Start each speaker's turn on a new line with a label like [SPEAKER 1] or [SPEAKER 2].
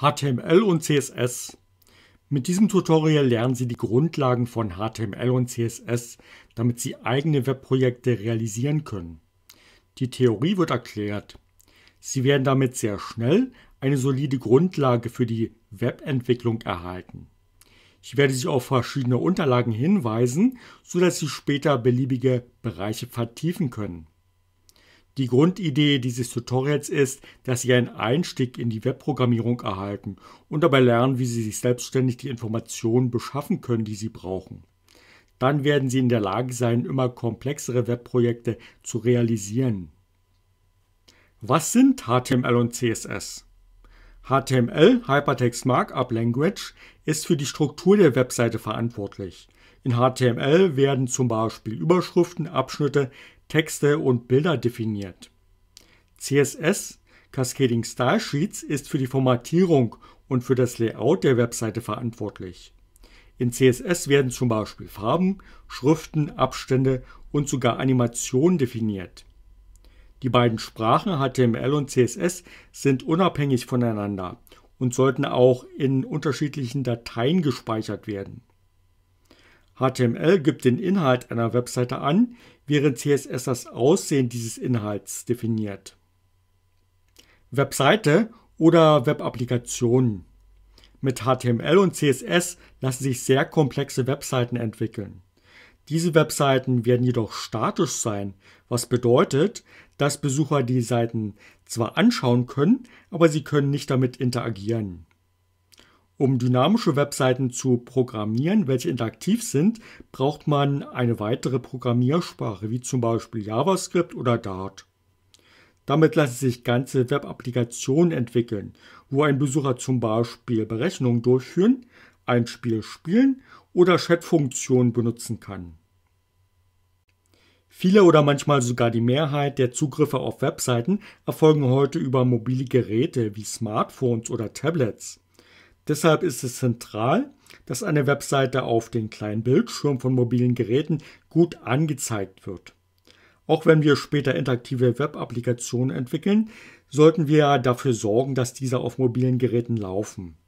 [SPEAKER 1] HTML und CSS. Mit diesem Tutorial lernen Sie die Grundlagen von HTML und CSS, damit Sie eigene Webprojekte realisieren können. Die Theorie wird erklärt. Sie werden damit sehr schnell eine solide Grundlage für die Webentwicklung erhalten. Ich werde Sie auf verschiedene Unterlagen hinweisen, sodass Sie später beliebige Bereiche vertiefen können. Die Grundidee dieses Tutorials ist, dass Sie einen Einstieg in die Webprogrammierung erhalten und dabei lernen, wie Sie sich selbstständig die Informationen beschaffen können, die Sie brauchen. Dann werden Sie in der Lage sein, immer komplexere Webprojekte zu realisieren. Was sind HTML und CSS? HTML, Hypertext Markup Language, ist für die Struktur der Webseite verantwortlich. In HTML werden zum Beispiel Überschriften, Abschnitte, Texte und Bilder definiert. CSS Cascading Style Sheets ist für die Formatierung und für das Layout der Webseite verantwortlich. In CSS werden zum Beispiel Farben, Schriften, Abstände und sogar Animationen definiert. Die beiden Sprachen HTML und CSS sind unabhängig voneinander und sollten auch in unterschiedlichen Dateien gespeichert werden. HTML gibt den Inhalt einer Webseite an, während CSS das Aussehen dieses Inhalts definiert. Webseite oder Webapplikationen. Mit HTML und CSS lassen sich sehr komplexe Webseiten entwickeln. Diese Webseiten werden jedoch statisch sein, was bedeutet, dass Besucher die Seiten zwar anschauen können, aber sie können nicht damit interagieren. Um dynamische Webseiten zu programmieren, welche interaktiv sind, braucht man eine weitere Programmiersprache, wie zum Beispiel JavaScript oder Dart. Damit lassen sich ganze Web-Applikationen entwickeln, wo ein Besucher zum Beispiel Berechnungen durchführen, ein Spiel spielen oder Chat-Funktionen benutzen kann. Viele oder manchmal sogar die Mehrheit der Zugriffe auf Webseiten erfolgen heute über mobile Geräte wie Smartphones oder Tablets. Deshalb ist es zentral, dass eine Webseite auf den kleinen Bildschirm von mobilen Geräten gut angezeigt wird. Auch wenn wir später interaktive Web-Applikationen entwickeln, sollten wir dafür sorgen, dass diese auf mobilen Geräten laufen.